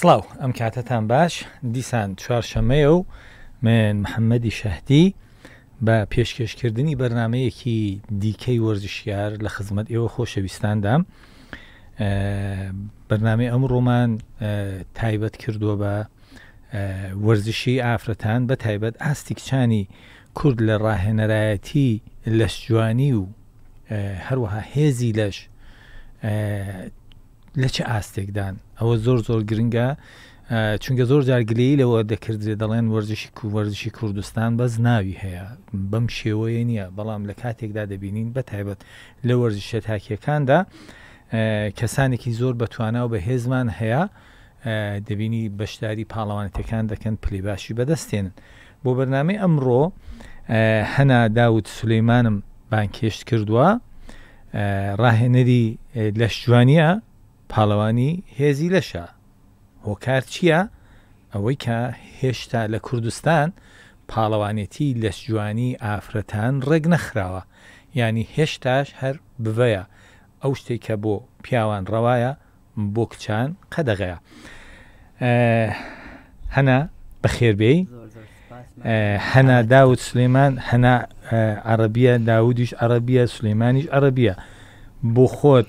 سلااو ئەم کاتتان باش دیسان چوارشەمەیە و من محەممەدی شەهدی بە پێشکەشکردنی بەرنمەیەکی دیکەی وەرزشیار لە خزمەت ئێوە خۆشەویستاندام بەرنامی ئەم ڕۆمان تایبەت کردووە بە وەرزشی ئافرەتان بە تایبەت ئاستیکچانی کورد لە ڕاهێنەرایەتی لەشجوانی و هەروەها هێزی لەش لە چه ئاستێکدان ئەوە زۆر زۆر گرنگە چونکە زۆر جارگلی لەوە دەکردێت دەڵێن وەرزشی و وەرزشی کوردستان بەس ناوی هەیە بەم شێوەیە نییە بەڵام لە کاتێکدا دەبینین بە تایبەت لە وەرزشە تاکیەکاندا کەسانێکی زۆر بەتوانە و بە هێزمان هەیە دەبینی بەشداری پاڵەوانەتەکان دەکەن پلیباشی بەدەستێنن بۆ بەرنامەی ئەمڕۆ هەنا داوت سلەیمانم بانکێشت کردووە ڕاهێنەری لەشجوانیە پاڵەوانی هێزی لەشە هۆکار چییە؟ ئەوەی کە هێشتا لە کوردستان پاڵەوانێتی لەش جوانی ئافرەتان ڕێگ نەخراوە ینی هێشتاش هەر بڤەیە ئەو شتێک کە بۆ پیاوان ڕەوایە بۆ کچان قەدەغەیە هەنا بەخێربێی هەنا داود سلێمان هەنا عربیە داودیش عربیە سلێمانیش عربیە بۆ خۆت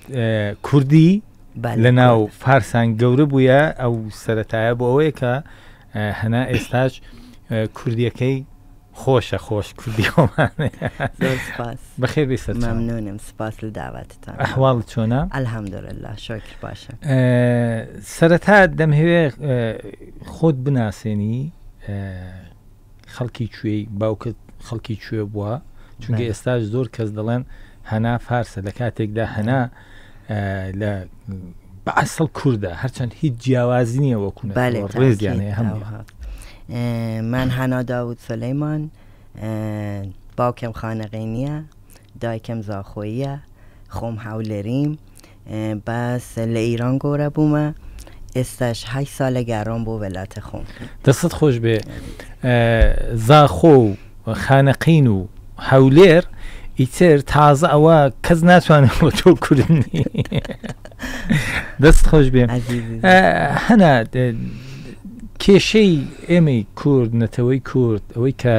کوردی لە ناو فارسان گەورە بووە ئەو سەتایە بۆ ئەوەیە کە هەنا ئێستاش کوردیەکەی خۆشە خۆش کوردیۆمانێ بەخێبی سەر ممنونم سپاس لە داواتتان ئەحواڵ چۆنە ئەلهەمدۆلله شکر باشە سەرەتا دەمهوێ خۆت بناسێنی خەڵکی کوێی باوکت خەڵکی کوێ بووە چونکە ئێستاش زۆر کەس دەڵێن هەنا فارسە لە کاتێکدا هەنا با اصل کرده، هرچند هەرچەند هیچ جیاوازی نییە وەکوون بله، هم هەم من هەنا داود سلەیمان باوکم خانەقینیە دایکم زاخۆیە خۆم هاولێریم بەس لە ئیران گۆرە بوومە ئێستاش سال سال گەڕۆم بۆ ولات خۆم دەستت خۆش بێ زاخۆ و خانەقین و هەولێر ئیتر تازە ئەوە کەس ناتوانێت بۆ تۆ کوردنی دەست خۆش بێ هەنا کێشەی ئێمەی کورد نەتەوەی کورد ئەوەی کە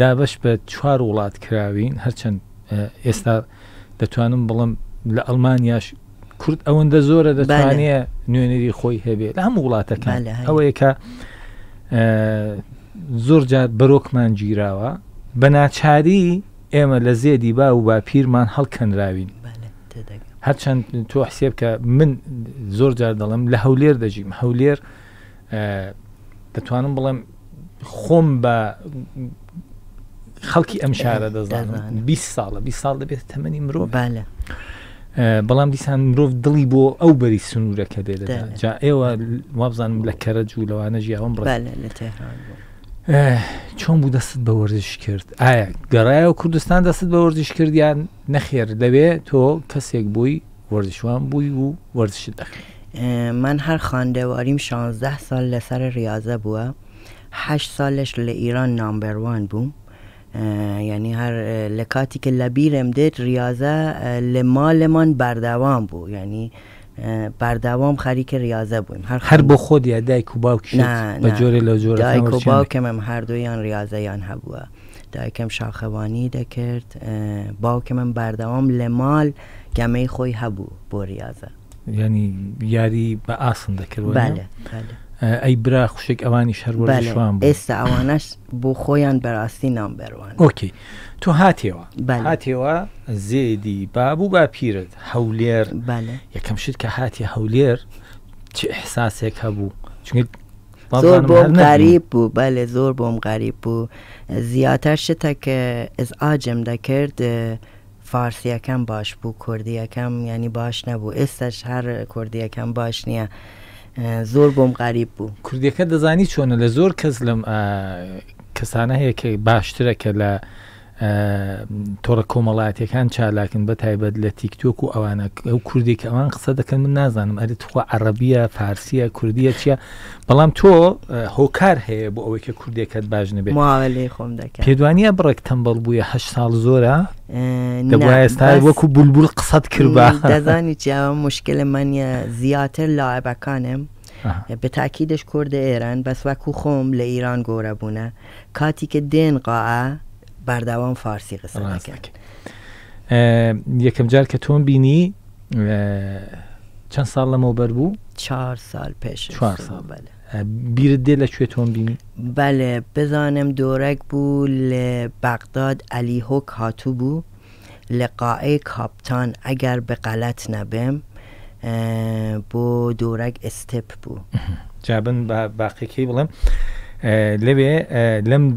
دابش بە چوار وڵات کراوین هەرچەند ئێستا دەتوانم بڵم لە ئەلمانیاش کورد ئەوەندە زۆرە دەتوانێت نوێنەری خۆی هەبێت لە هەموو وڵاتەکان ئەوەیەکە زۆر جار بەرۆکمان گیراوە بە ناچاری ئێمە لە زێدی با و باپیرمان هەڵکەنراوین هەرچەند تۆ حسێب کە من زۆر جار دەڵم لە هەولێر دەژیم هەولێر دەتوانم بڵێم خۆم بە خەڵکی ئەم شارە دەزانم 20 ساڵە 20 ساڵ دەبێت تەمەنی مرۆڤ بالە بەڵام دیسان مرۆڤ دڵی بۆ ئەو بەری سنوورەکە دێت جا ئێوە وابزانم لە کەرەج و لەوانە ژیاوەم بڵ لە تێران بوو Eh, چۆن بوو دەستت بە وەرزش کرد ئایا و کوردستان دەستت ورزش وەرزش کردیان نەخێر دەبێ تۆ کەسێک بووی وەرزشوان بووی و ورزش دەخ eh, من هەر خاندەواریم 16 سال لەسەر ریاضه بووە ه سالش لە ئیران نامبەروان بووم eh, یعنی هر لە که کە لە ریاضه دێت ریاضە لە مالەمان یعنی بر دوام خریک ریاضه بودیم هر, هر با خود یا دای و باوک به نه لا جور لجور دای و هم هر دویان ریاضه یان هبوا کم شاخوانی دکرد کم هم بر دوام لمال گمه خوی هبو بو ریاضه یعنی یاری به اصل دکرد بله بله ئەی برا خوشێک هم بله، بود. است ئەوانەش بۆ خۆیان براستی نام بەروان ئۆکی بله. هاتیەوە هاتیەوە زیدی بابو با پیرت هەولێر بله. یەکەم شد که هاتی هەولێر چ احساسێک هەبوو چونک زۆر بوم غریب بو. بله زور بۆم غریب بوو زیاتر از دا ئاجم فارسی فارسیەکەم باش کردی کوردیەکەم یعنی باش استش هر کردی کوردیەکەم باش نیا. زۆر بۆم غاریب بوو کوردیەکە دەزانی چۆنە لە زۆر کەس لەم کەسانە هەیە کە باشترە کە لە تۆڕە کۆمەڵایەتەکان چالاکن بە تایبەت لە تیکتۆک و ئەوانە ئەو کوردی کە ئەوان قسە دەکەن من نازانم ئەرت خوا عەربیە فارسیە کوردیە چییە بەڵام تۆ هۆکار هەیە بۆ ئەوەی کە کوردێکت باش نبێت لێ خۆم دەکە پێدوانیە بڕێک تەمبەڵ بووە هە ساڵ زۆرە دەبواە ئێستا وەکو بولبول قسەت کردبا دەزانی چیاوە مشکلمانە زیاتر لاعبەکانم بە تاکیدش کوردە ئێران بەسواکو خۆم لە ئیران گۆرە بوونە کاتی کە دێن قاعە بردوام فارسی قصه نکرد یکم جل که تون بینی چند سال بر بود؟ چهار سال پیش چهار سال بله بیر دل تون بینی؟ بله بزانم دورک بود بغداد علی هو کاتو بود لقائه کاپتان اگر به غلط نبم دورک استپ بو جبن جابن که بڵێم لبه لم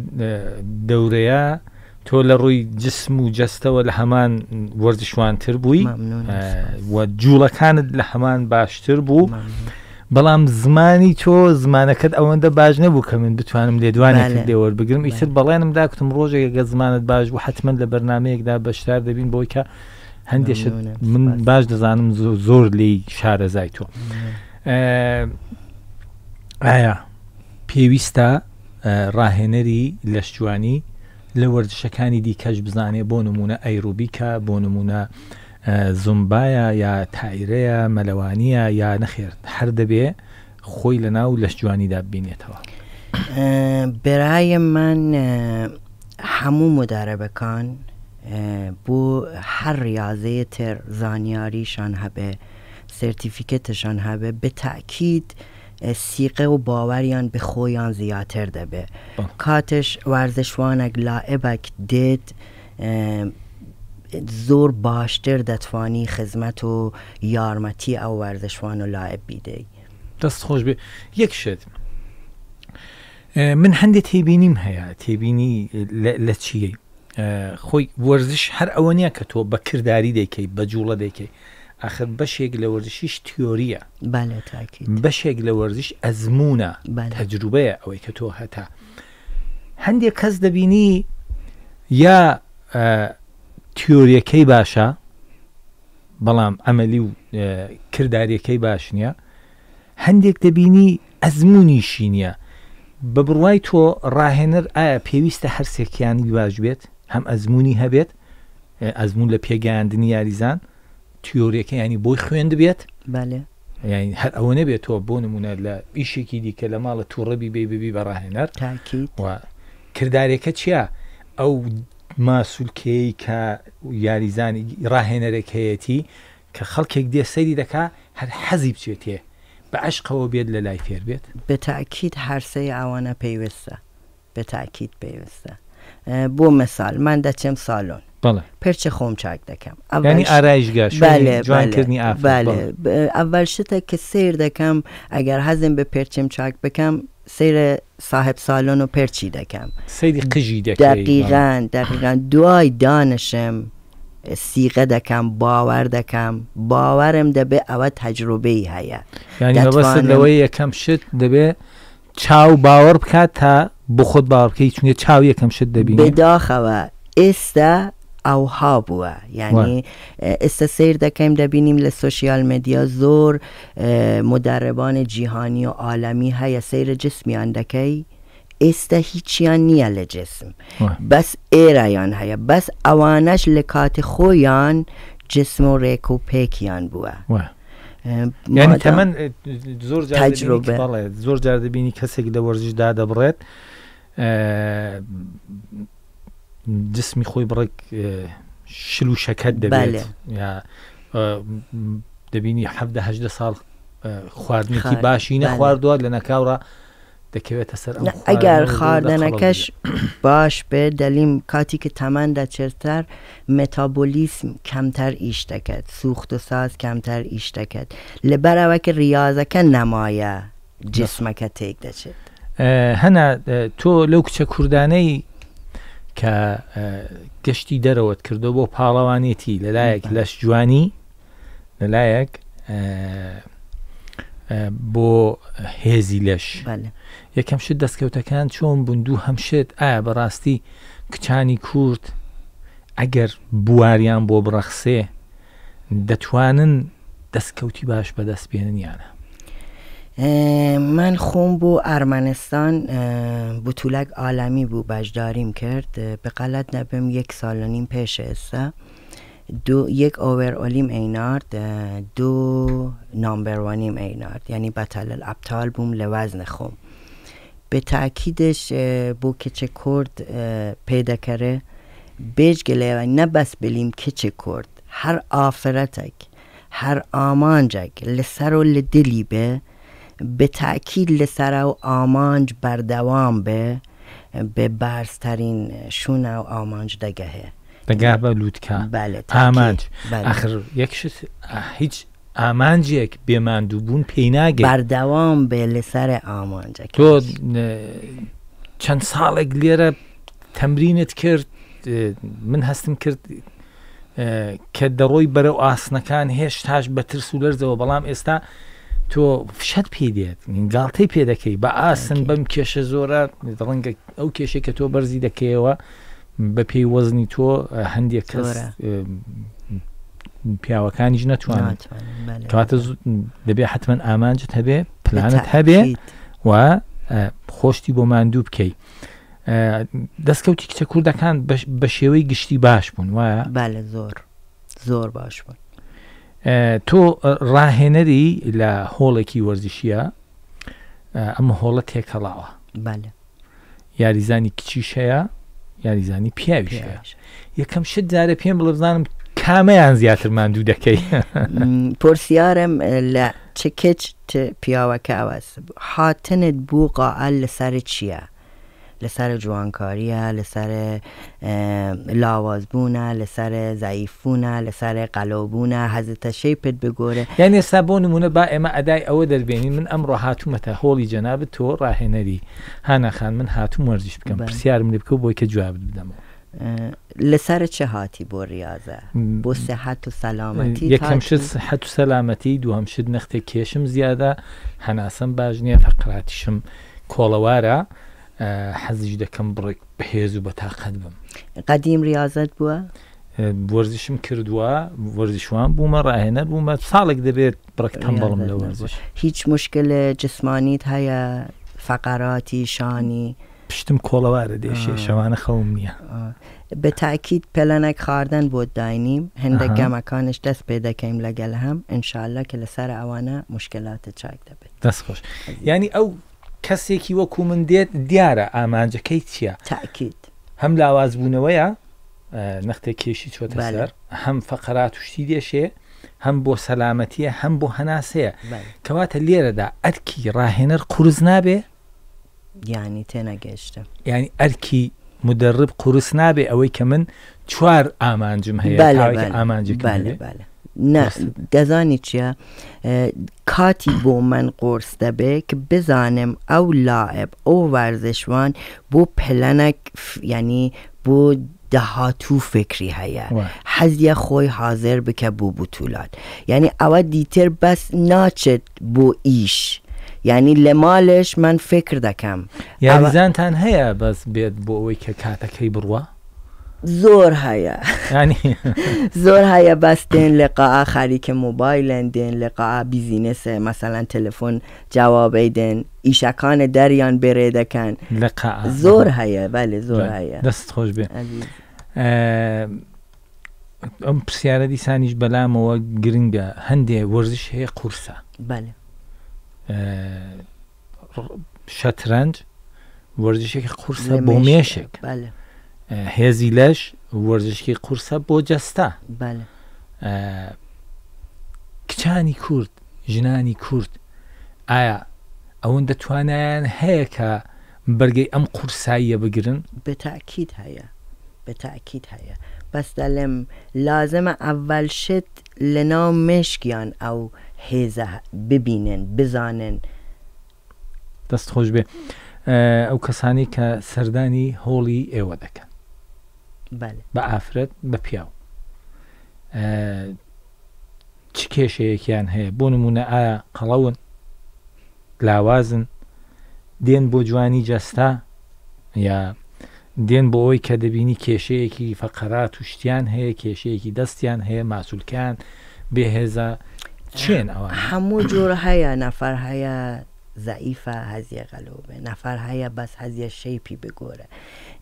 دوره. تۆ لە ڕووی جسم و جستەوە لە هەمان وەرزشوانتر بووی جوڵەکانت لە هەمان باشتر بوو بەڵام زمانی تۆ زمانەکەت ئەوەندە باش نەبوو کە من بتوانم لێدوانێت لێوەربگرم ئیتر بەڵێنم داکتم ڕۆژێکگە زمانت باش و حتممە لە بەرنمەیەکدا بەشدار دەبین بۆی کە هەندێشت من باش دەزانم زۆر لی شارەزای تۆ ئایا پێویستە ڕاهێنەری لەشتوانی لە وەرزشەکانی دیکەش بزانێ بۆ نمونە ئەیروبیکە بۆ نمونە یا تایرەیە مەلەوانیە یا نەخێر هەر دەبێ خۆی لە ناو لەش جوانیدا ببینێتەوە برای من هەموو مدارەبەکان بۆ هەر ریاضەیە تر زانیاریشان هەبێ سرتیفیکتشان هەبێ به تاکید سیقە و باوەریان بە خۆیان زیاتر دەبێ کاتش وەرزشوانەك لائبەك دێت زۆر باشتر دەتوانی خزمەت و یارمەتی ئەو وەرزشوان و لایب بیدەی دەست خۆش بێ یەک شت من هەندێک تێبینیم هەیە تێبینی لە چیە خۆی وەرزش هەر ئەوە نییە کە تۆ بەکردداری دەیکەی بە جوڵە دەیکەی ئەخر بەشێک لە وەرزشیش تیۆریە بەشێک لە وەرزش ئەزمونە هەجروبەیە ئەوەی کە تۆ هەتا هەندێک کەس دەبینی یا تیۆریەکەی باشە بەڵام ئەمەلی و کردارەکەی باش نییە هەندێک دەبینی ئەزمموی شینە بە بڕوای تۆ ڕاهێنەر ئایا پێویستە هەرسێکیانی باش بێت هەم ئەزمموی هەبێت ئەزمون لە پێگەیاندنی یاریزان تیۆریەکە ینی بۆی خوێن بێت یعنی هەر ئەوە نەبێت تۆ بۆ نمونە لە ئیشێکی دیکە لە ماڵە تووڕەبی بێ ببی بەڕاهێنەر کردارێکە چییە؟ ئەو ماسوولکەی کە یاریزانی ڕاهێنەرەکەیەتی کە خەڵکێک دێ سەری دەکا هەر حەزی بچێتێ بە عشقەوە بێت لە لای فێر بێت بە تاکیید هەرسەی ئاوانە پێیوەستە بە تاکیید پێیوەستە بو مثال، من چک دکم. یعنی خۆم چاک دەکەم یعنی بله بله. بله. بله. اول شده که سیر دکم، اگر هزم به پرچم چاک بکم، سیر صاحب سالون و دکم. سیر قجی دکم دقیقا، دقیقا، دوای دانشم دکم باورم دکم به دبه اول تجربه یعنی یعنی ینی یکم شد، شت به چاو باور که تا بخود بار که چون چاو یکم شد دبینی بدا خوا او ها یعنی است سیر دکیم دبینیم ل سوشیال مدیا زور مدربان جیهانی و عالمی های سیر جسمیان اندکی است هیچیان نیه لجسم جسم بس ئێرایان های بس اوانش لکات خویان جسم و ڕێک و یعنی بووە یعنی تمام زور جرده بینی کسی که کەسێک ورزش داده جسمی خۆی بڕێک شل و شەکەت دەبێت دەبینی هەه ساڵ خواردنێکی باشی نەخواردووە لە نەکاوڕە دەکەوێتە سەر ئەگەر خواردنەکەش باش بێ دەلیم کاتی کە تەماندا چێرتەر متابۆلیسم کەمتر ئیش دەکەێت سوخت و ساز کەمتر ئیش دەکەێت لەبەرەوەکە ریاضەکە نەمایە جسمەکە تێک دەچێت هەنا تۆ لەو کچە کوردانەی کە گەشتی دەرەوەت کردو بۆ پاڵەوانێتی لەلایەک لەش جوانی لەلایەک بۆ هێزی لەش یەکەم شت دەستکەوتەکان چۆن بندوو هەمشێت ئایا بەڕاستی کچانی کورد ئەگەر بواریان بۆ بڕەخسێ دەتوانن دەستکەوتی باش بەدەست بێنن یانە من خون بو ارمنستان بطولک عالمی بو بجداریم کرد به غلط نبم یک سال و نیم پیش است دو یک اوور اولیم اینارد دو نامبر وانیم اینارد یعنی بطل الابتال بوم لوزن خوم به تاکیدش بو که کرد پیدا کره بیج گله نه بس بلیم که کرد هر آفرتک هر آمانجک لسر و لدلی به به تاکید لەسرە و ئامانج بەردەوام بێ بێ بارسترین شوونە و ئامانج دەگەهەیە دەگا بە لووتکە ئامانج آخر یەکشت هیچ ئامانجێک بێماندوو بوون پێی ناگە بەردەوام بێ لەسرە ئامانجە تۆ چەند ساڵێک لێرە تەمرینت کرد من هەستم کرد کە دەڕۆی بەرەو ئاسنەکان هێشتاش بە ترس و لەرزەوە بەڵام ئێستا تۆ فشت پێ دێت گاڵتەی پێ دەکەی بە ئاسن بەم کێشە زۆرە ڕەنگە ئەو کێشەی کە تۆ بەرزی دەکەیەوە بە پێی وەزنی تۆ هەندێک کەس پیاوەکانیش نەتوانێت کاتە دەبێ حتمما ئامانجت هەبێ پلانت هەبێ و خۆشتی بۆ ماندوو بکەیت دەستکەوتی کچە کوردەکان بە شێوەی گشتی باش بوون وایە زۆر زۆر باش بوون تۆ ڕاهێنەری لە هۆڵێکی وەرزشیە ئەمە هۆڵە تێکەڵاوە یاریزانی کچیش هەیە یاریزانی پیاویش یەکەم شت جارە پێم بڵ بزانم کامەیان زیاتر ماندوو دەکەی پرسیارم لە چ کچ پیاوەکە ئەوەس هاتنت بوو قاعل لەسەر چییە؟ لسر ها، لسر لاوازبونه لسر ضعیفونه لسر ها، حضرت شیپت بگوره یعنی سبون مونه با اما ادای او بینید من ئەمڕۆ جناب تو راه تو هانا خان من هاتووم وەرزش بگم بله. پرسیار بکنم بکە بای که جواب بدم لسر چه هاتی بو ریاضه بو صحت و سلامتی. یکم شد صحت و سلامتی، دو هم شد نخته کشم زیاده هناسم باجنی فقراتشم حەزیش دەکەم بڕێک بەهێز و بە بم قدیم ریاضت بووە؟ ورزشم کردووە وەرزشوان بوومە ڕاهێنەر بوومە ساڵێک دەبێت بڕێک تەمبڵم لە وەرزش هیچ مشکل جسمانیت هەیە فقراتی شانی پشتم کۆڵەوارە دێشێ شەوانە خەوم نییە بە تاکیید پەلەنەک خاردن بۆ داینیم هەندێک گەمەکانش دەست پێ دەکەیم لەگەل هەم انشاالله کە لەسەر ئەوانە مشکلاتە چاک دەبێت خوش یعنی او کەسێکی وەکو من دێت دیارە ئامانجەکەی چییە تاکیید هەم لاوازبوونەوەیە نەختێک کێشی چۆتە سەر هەم فەقرات توشتی دێشێ هەم بۆ سەلامەتیە هەم بۆ هەناسەیە کەواتە لێرەدا ئەرکی ڕاهێنەر قورس نابێ یانی تێنەگەشتم ینی ئەرکی مدرب قورس نابێ ئەوەی کە من چوار ئامانجم هەیە ئامانجی نه دەزانی چییە کاتی بۆ من قرص دەبێ که بزانم ئەو لاعب ئەو وەرزشوان بۆ یعنی ینی بۆ تو فکری هەیە حەزیە خۆی حاضر بکە بۆ بوتولات یعنی ئەوە دیتر بس ناچێت بۆ ایش. یعنی لمالش من فکر دەکەم یعنی زن هەیە بەس بێت بۆ ئەوەی کە کاتەکەی بڕوە هیا. هەیە زور هەیە یعنی؟ بس دێن لقاء خەریکە موبايل دێن لقاء بیزینسە مەسەەن تەلەفۆن جاوابەی دێن لقاء زور زور دەکەن زور هیا دست خوش هەیە ام خۆش بێ ئەم بلا دیسانیش گرنگا گرنگە ورزش وەرزش هەیە بله شطرنج ورزش هي بۆ مێشێک بله هێزی لەش وەرزشکی قورسە بۆ جەستا کچانی کورد ژنانی کورد ئایا ئەوەن دەتوانیان هەیە کە بەرگەی ئەم قورساییە بگرن بەتاکیت هەیە بەتاکیت هەیە بەستە لەم لازمە ئەول شت لە ناو مشکیان ئەو هێزە ببینن بزانن دەست خۆش بێ ئەو کەسانی کە سەردانی هۆڵی ئێوە دەکەن بە ئافرەت بە پیاو چ کێشەیەکیان هەیە بۆ نمونە ئایا قەڵەون لاوازن دێن بۆ جوانی جەستا یا دێن بۆ ئەوی کە دەبینی کێشەیەکی فەقەرات و شتیان هەیە کێشەیەکی دەستیان هەیە ماسوولکان بێهێزە چێن ئەوە هەموو جۆرە هەیە نەفەر هەیە ضعیف هزی قلوبه نفر هیا بس هزیه شیپی بگوره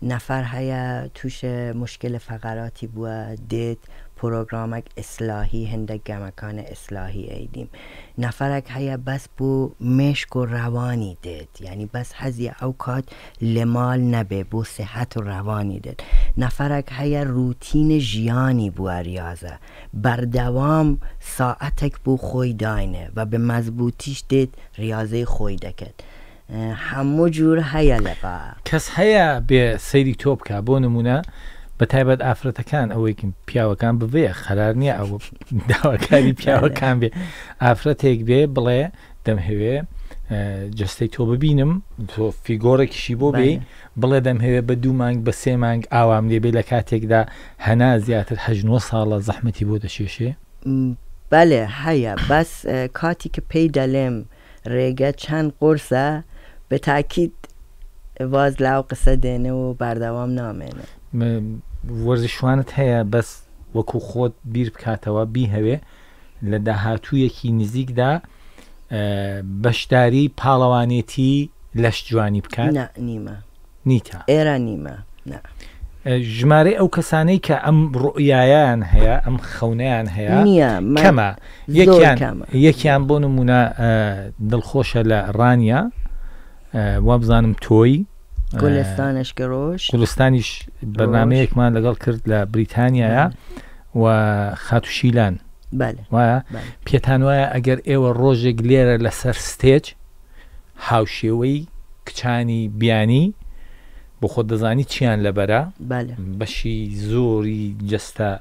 نفر هیا توش مشکل فقراتی بود دید پروگرامک اصلاحی هنده گمکان اصلاحی ایدیم نفرک هیا بس بو مشک و روانی دید یعنی بس هزی اوقات لمال نبه بو صحت و روانی دید نفرک هیا روتین جیانی بو اریازه. بر دوام ساعتک بو خوی داینه و به مضبوطیش دید ریاضه خوی دکت همو جور هیا کس هیا به سیدی توب که بە تایبەت ئافرەتەکان ئەوەیکم پیاوەکان ببێ خەرار نییە ئەو داواکاری پیاوەکان بێ ئافرەتێک بێ بڵێ دەمهوێ جستەی تۆ ببینم تۆ فیگۆڕێکیشی بۆ بێ بڵێ دەمهوێ بە دوو مانگ بە سێ مانگ ئاوام لێ بێ لە کاتێکدا هەنا زیاتر هەژنوە ساڵە زەحمەتی بۆ دەشێشێ بەێ هەیە بەس کاتی کە پێی دەلێم ڕێگە چەند قرسە بە تاکیت واز لاو قسە دێنە و بەردەوام نامێنێ وەرزشوانت هەیە بەس وەکو خۆت بیر بکاتەوە بی هەوێ لە داهاتوویەکی نزیکدا بەشداری پاڵەوانێتی لەش جوانی بکەن نیمە نیتە ئێرە نیمە ژمارە ئەو کەسانەی کە ئەم ڕۆیایان هەیە ئەم خەونیان هەیە نیەمە یەکیان بۆ نمونە دڵخۆشە لە ڕانیا وابزانم تۆی گلستانشکە ڕۆژ گلستانیش بەنامەیەکمان لەگەڵ کرد لە بریتانیاە و خاتوشیلان وایە پێتان وایە ئەگەر ئێوە ڕۆژێک لێرە لەسەر ستێج هاوشێوەی کچانی بیانی بۆ خۆ دەزانی چیان لەبەرە بەشی زۆری جستە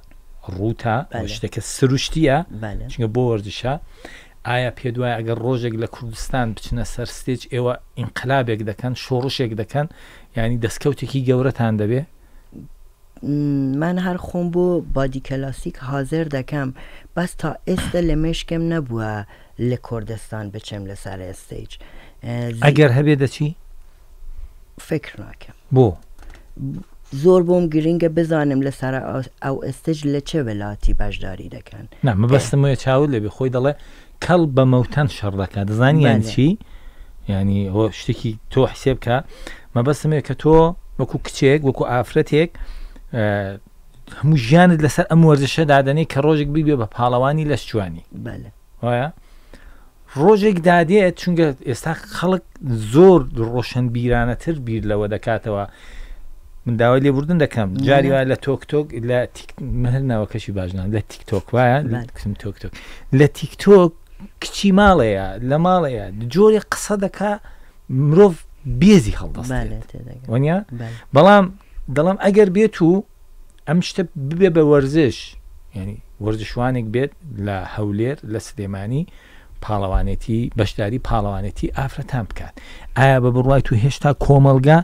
ڕووتە شتێکە سروشتیە چگە بۆ وەرزشە ئایا پێ دوای ئەگەر ڕۆژێک لە کوردستان بچنە سەر ستێج ئێوە ئینقلابێک دەکەن شۆڕشێک دەکەن ینی دەستکەوتێکی گەورەتان دەبێ من هەر خۆم بۆ بادی کلاسیک حاضر دەکەم بەس تا ئێستا لە مشکم نەبووە لە کوردستان بچم لەسەر ئێستیج ئەگەر هەبێ دەچی فکر ناکەم بۆ زۆر بۆم گرنگە بزانم لەسەر ئەو ئێستج لە چه وڵاتی بەشداری دەکەن نامەبەستمە چاول لێبێ خۆی دەڵێ کەڵ بە مەوتەن شەڕدەکە دەزانیان چی ینی ئەو شتێکی تۆ حسێ بکە مەبەسمێک کە تۆ وەکو کچێک وەکو ئافرەتێک هەموو ژیانت لەسەر ئەم وەرزشە دادنەی کە ڕۆژێک بیبێ بە پاڵەوانی لە شوانی وایە ڕۆژێک دادێت چونگە ئێستا خەڵک زۆر ڕۆشن بیرانەتر بیر لەوە دەکاتەوە منداوای لێبوردن دەکەم جاری وای لە تۆک تۆک لە مهرناوە کەشی باشنان لە تیک تۆک وایە لە تیک تۆک لە تیک تۆک کچی ماڵەیە لە ماڵەیە جۆری قسە دەکا مرۆڤ بێزی هەڵدەستوانیا بەڵام دەڵام ئەگەر بێت و ئەم شتە ببێ بە وەرزش ینی وەرزشوانێک بێت لە هەولێر لە سلێمانی پاڵەوانێتی بەشداری پاڵەوانێتی ئافرەتان بکات ئایا بە بڕوای تو هێشتا کۆمەلگا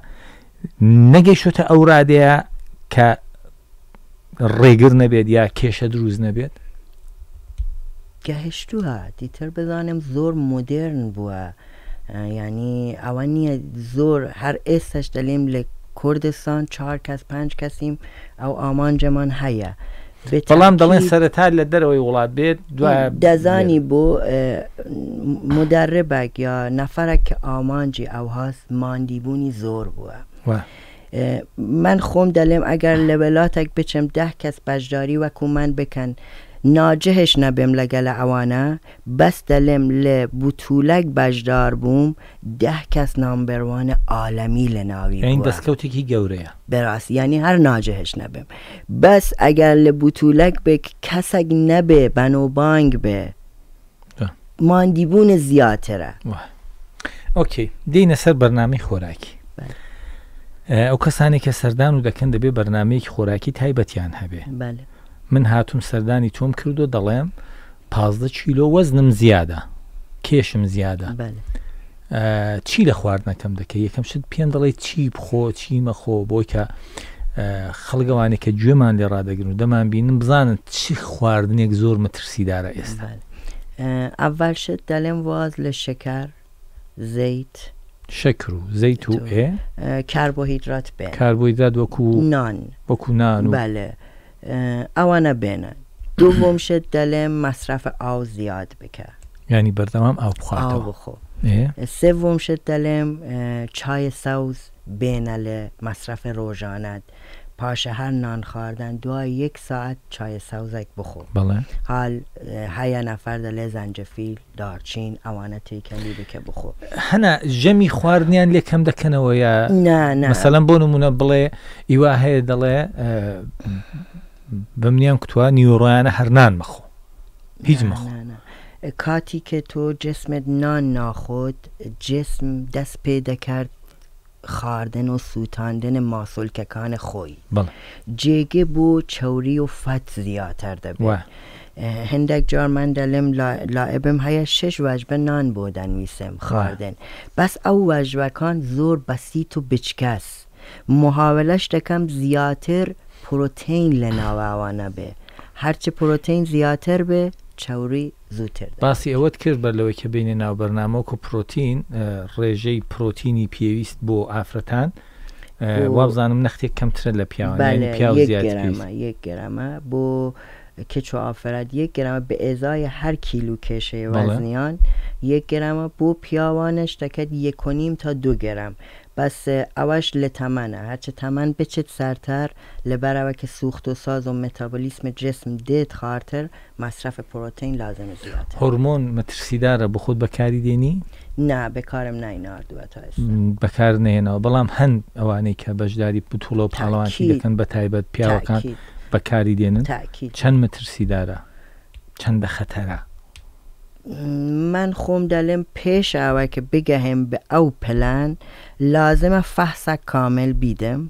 نەگەیشتە ئەو ڕادەیە کە ڕێگر نەبێت یا کێشە دروست نەبێت گەهشتووە دیتر بزانم زور مدرن بوده. یعنی ئەوە زور هر هەر دلیم دەلێم لە کوردستان چهار کس پنج کەسیم ئەو ئامانجەمان هەیە. سر دەڵێن در لە دەرەوەی بید. بێت دزانی بود مدربک یا نفرک آمانجی او ئەو هاست ماندیبونی زور من خوم دلم اگر لولاتک بچم ده کس بجداری و کومن بکن ناجهش نبیم لگل اوانه بس دلم لێ بجدار بوم ده کس نام نامبەروانە عالمی لناوی ناوی یعنی این گوره براس یعنی هر ناجهش اگر بس به لە بوتولەک کسگ کەسێک بنو بانگ بێ ماندیبون زیاترە اوکی دی نصر برنامه خوراکی. بله. او کسانی که سردن رو دکنده به برنامه خوراکی تایبتیان هبه بله. من هاتوم سەردانی تۆم کردو دەڵێم پازدە چیلۆ وەزنم زیادە کێشم زیادە چی لە خواردنەکەم دەکەی یەکەم شت پێم دەڵێ چی بخۆ چی مەخۆ بۆی کە خەڵگەوانێک کە گوێمان لێ ڕدەگرن و دەمان بینم بزانن چی خواردنێک زۆر مەترسیدارە ئێستا ئەڤال شت دەڵێم واز لە شکار زەیت شکر و زەیت و ئێ کاربۆهیدرات بێ کاربۆیدرات وەکو نان وەکو نان بەە اوانا بینه دوم شد دل مصرف او زیاد هم ینی بەردەوام ئاو آو بخۆ سێم شد دەلێم چای سوز بینل مصرف مصرف پاشه هر نان خواردن دو یک ساعت چای سوزک بخو بله. حال هیا نفر دل زنجفیل زەنجفیل دارچین ئەوانە تێکەلی بکه بخو هنه جمی خواردنیان لێ کەم نه نه نه مثلا بڵێ ئیوا هەیە دل تو کتوا کووە هر نان مخو هیچ مخو کاتی که تو جسمت نان ناخود، جسم دست پیدا کرد خاردن و سوتاندن ماسلککان خوی. بله. جگه بو چوری و فت زیاتر ده هندک جار من دلم لائبم های شش وجبه نان بودن میسم خاردن او وجبه کان زور بسیط و بچکس. محاولش دەکەم زیاتر پروتین لە ناواوانە بێ هرچه پروتین زیاتر چوری زودتر ده باسی اوت کرد بەر که بین بینێ ناوبەرنامەوە و پروتین ڕێژەی پیویست پێویست بۆ ئافرەتان وابزانم نخته کەمترە یعنی بله پیاوان یک گرمه. یەک گرامە بۆ که چو آفرد یک گرمه به ازای هر کیلو کێشەی بله. وەزنیان یک گرمه بۆ پیاوانش یک یەکۆنیم تا دو گرم بس اوش لتمنه هرچه تمن بچت سرتر لبر که سوخت و ساز و متابولیسم جسم دید خارتر مصرف پروتئین لازم زیاده هورمون مترسیده را بخود بکاری دینی؟ نه بکارم نه این هردووەتە بەکار که بەڵام هەند ئەوانەی کە بەشداری دکن پاڵەوانکی دەکەن پیاوکن بکاری پیاوەکان چند چند چەند چند چند خطره؟ من خۆم دەڵێم پێشاوە کە بگەهێم بە ئەو پلان لازمە فەحسا کامل بیدەم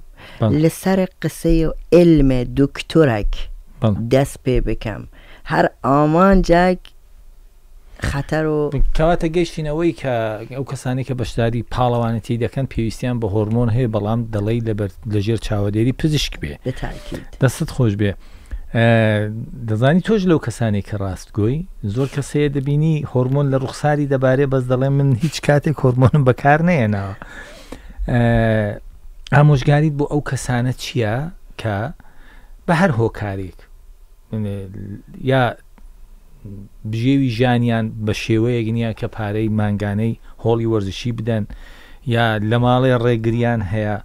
لەسەر قسەی و ئلمە دوکتۆرەك دەست پێ بکەم هەر ئامانجاک خەتەر و کەواتە گەشتینەوەی کە ئەو کەسانی کە بەشداری پاڵەوانەتی دەکەن پێویستیان بە هۆرمۆن هەیە بەڵام دەڵی لەژێر چاوەدێری پزیشک بێ دەست خۆش بێ. دەزانی تۆش لەو کەسانی کە ڕاستگۆی زۆر کەسەیە دەبینی هۆرمۆن لە ڕوخساری دەبارێ بەس دەڵێ من هیچ کاتێک هۆرمۆنم بەکار نەیەناوە ئامۆژگاریت بۆ ئەو کەسانە چییە کە بە هەر هۆکارێک یا بژێوی ژانیان بە شێوەیەک نییە کە پارەی مانگانەی هۆڵی وەرزشی بدەن یا لە ماڵێ ڕێگریان هەیە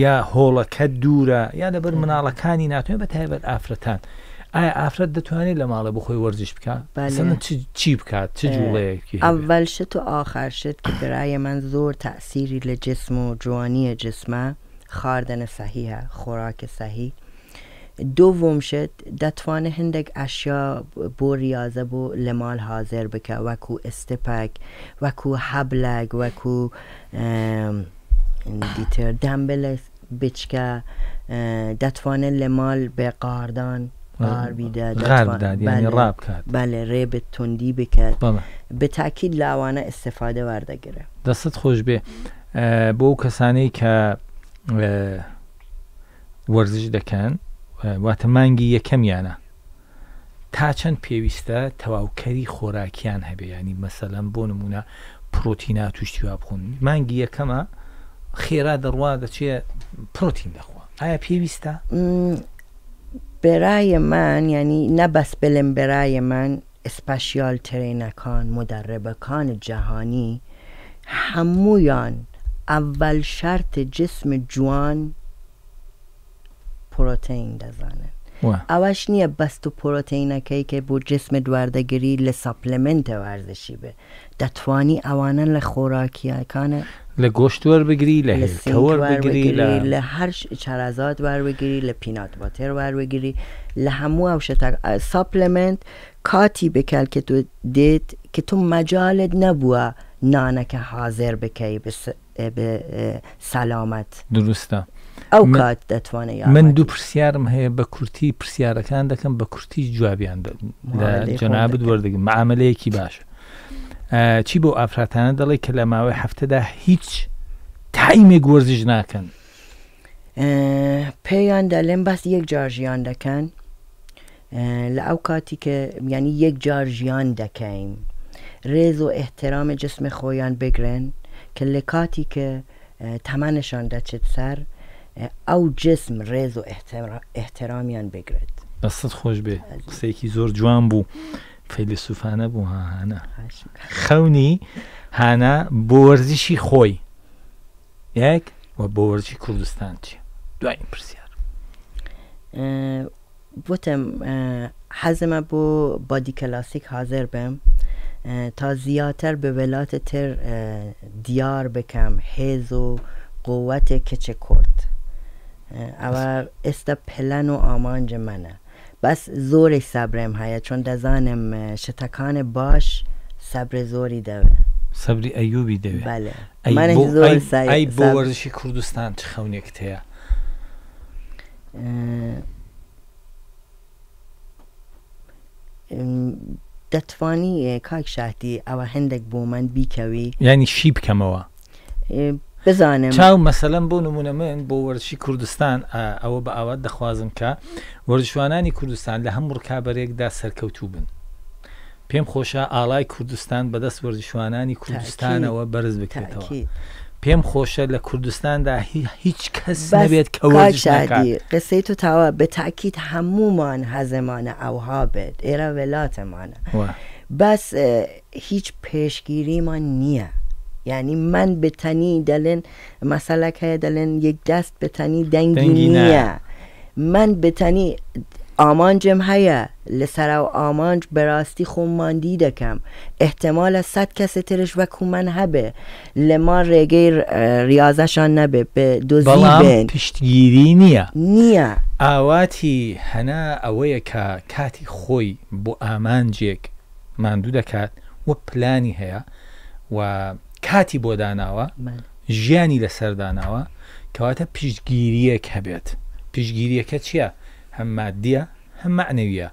یا هۆڵەکە دوورە یا لەبەر مناڵەکانی ناتوێن بە تایبەت ئافرەتان ئایا ئافرەت دەتوانێت لە ماڵە بخۆی وەرزش بکە بله. چی بکات چ جوڵەیەکی اول شت و شد که برایە من زۆر تاسیری لە جسم و جوانیە جسمە خاردنە سەهیە خوراک صحیح دوم شت دەتوانە هەندێک ئەشیا بۆ ریاضە بۆ لە ماڵ حاضر بکە وکو استپک، وکو حبلگ، وکو دیتر دنبل بچکه دتوان لمال به قاردان قار بیده غرب داد یعنی بله راب کرد بله ریب تندی بکرد بله. به تاکید لعوانه استفاده ورده گره دستت خوش به او کسانی که ورزش وقت منگی یکم یعنی تا چند پیویسته تەواوکەری خوراکیان هبه یعنی مثلا مثلا پروتینه توشتی توشتیوا بخون یه یکمه خێرا دەڕوا دەچێت پرۆتین دەخوا ئایا پێویستە یعنی ینی نەبەس بلم من اسپشیال ترینەکان کان جهانی همویان اول شرط جسم جوان پروتین دەزانن نیه نییە بەست و پرۆتینەکەی که بۆ جسم دواردەگیری لە ورزشی به بێ دەتوانی لخوراکی لە خۆراکیەکانە ل گۆشتوەەر بگری لە بگری لە هەر ور بگری لە پینات ور بگری لە هەموو ئەو ساپلمنت کاتی بکل که تو دید که تو نبود نانه که حاضر به سلامت درسته ئەو کات دەتوانێت من دوو پرسیارم هەیە بە کورتی پرسیارەکان دەکەم بە کورتی جوابیان جەنابت معامله معاملەیەکی باشە چی بۆ ئافراتانە دەڵی کە لە ماوەی هەفتەدا هیچ تایم گۆرزیش ناکەن پێیاندا لێم باس یەک جار ژیان دەکەن لە ئەو کاتی کە ینی یەک جار ژیان دەکەین ڕێز و احترام جسم خۆیان بگرن کە لە کاتی کە تەمانەشان دەچێت سەر او جسم ریز و احترامیان بگرێت خوش به به یکی زور جوان بود فەیلسوفانە بوو خونی خونی هانا بۆ بورزیشی خوی یک و بۆ کردستان کوردستان دو این پرسیار بوتم حزم بو بادی کلاسیک حاضر بم تا زیاتر به ولات تر دیار بکم حیز و قوت کچه کرد اوه استا پلن و آمانج منە بس زوری صبرم های. چون دزانم شتکان باش زوری سەبرێ زۆری دەوێ سەبری زور این ای بو وەرزشی کوردستان چ خەونێکت هەیە دتوانی کاک شهدی او هندک بۆ من یعنی یعنی شیب بکەمەوە بزانم چاو مەسەلەم بۆ نمونە من بۆ وەرزشی کوردستان ئەوە بە ئاوات دەخوازم کە وەرزشوانانی کوردستان لە هەموو ڕکابەرێکدا سەرکەوتوو بن پێم خۆشە ئاڵای کوردستان بەدەست وەرزشوانانی کوردستانەوە بەرز بکرێتەوە. پێم خۆشە لە کوردستاندا هیچ کەس نەبێت کەشادی قسەی تو تاوە بە تاکیت هەمومان هەزمانە ئەوها بێت ئێرە وڵاتەمانە بەس هیچ پێشگیریمان نییە. یعنی من به تنی دلن مثلا که دلن یک دست به تنی دنگی, نیه من به تنی آمانجم هیا لسر و آمانج براستی خون ماندی دکم احتمال صد کس ترش و من هبه لما رگه ریاضشان نبه به دوزی بین پشتگیری نیه نیه اواتی هنه کە کاتی خوی بو ئامانجێک ماندوو دەکات و پلانی هەیە و کاتی بۆ داناوە ژیانی لەسەرداناوە کەواتە پیشگیریەک هەبێت پیشگیریەکە چییە؟ هەم مادیە هەم معنەویە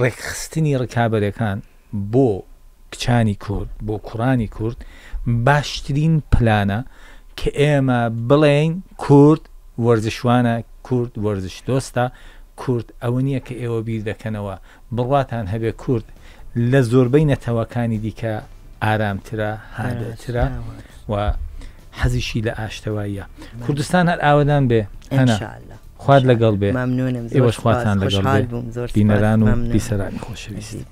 ڕێکخستنی ڕکابەرەکان بۆ کچانی کورد بۆ کوڕانی کورد باشترین پلانە کە ئێمە بڵێن کورد وەرزشوانە کورد وەرزش دۆستە کورد ئەوە نییە کە ئێوە بیر دەکەنەوە بڕاتان هەبێ کورد لە زۆربەی نەتەوەکانی دیکە ئارامترە هادەترە و حەزیشی لە ئاشتەواییە کوردستان هەر ئاوادان بێ هەنا خوارد لەگەڵ بێ ئێوەش خواتان لەگەڵ بینەران و بیسەرانی خۆشەویستی